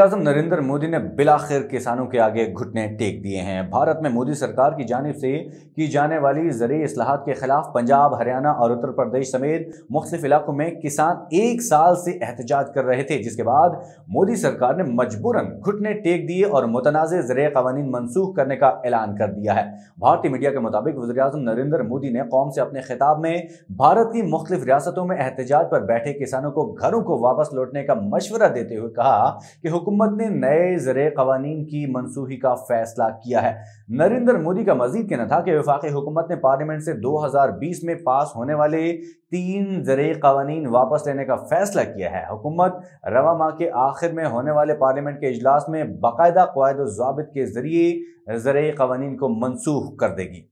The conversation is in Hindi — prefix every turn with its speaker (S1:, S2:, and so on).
S1: अजम नरेंद्र मोदी ने बिलाखिर किसानों के आगे घुटने टेक दिए हैं भारत में मोदी सरकार की जानब से की जाने वाली जरिए असलाहत के खिलाफ पंजाब हरियाणा और उत्तर प्रदेश समेत मुख्तलिफ इलाकों में किसान एक साल से एहतजाज कर रहे थे जिसके बाद मोदी सरकार ने मजबूरन घुटने टेक दिए और मुतनाज़ जरिए कवानी मनसूख करने का ऐलान कर दिया है भारतीय मीडिया के मुताबिक वजी अजम नरेंद्र मोदी ने कौम से अपने खिताब में भारत की मुख्तलिफ रियासतों में एहतजाज पर बैठे किसानों को घरों को वापस लौटने का मशवरा देते हुए कहा कि हुकूमत ने नए ज़र कवानीन की मनसूखी का फैसला किया है नरेंद्र मोदी का मजीद कहना था कि वफाक हुकूमत ने पार्लियामेंट से 2020 में पास होने वाले तीन ज़र कवानीन वापस लेने का फैसला किया है हुकूमत रवा माह के आखिर में होने वाले पार्लियामेंट के अजलास में बाकायदा कवायद वाबित के जरिए ज़र कवानीन को
S2: मनसूख कर देगी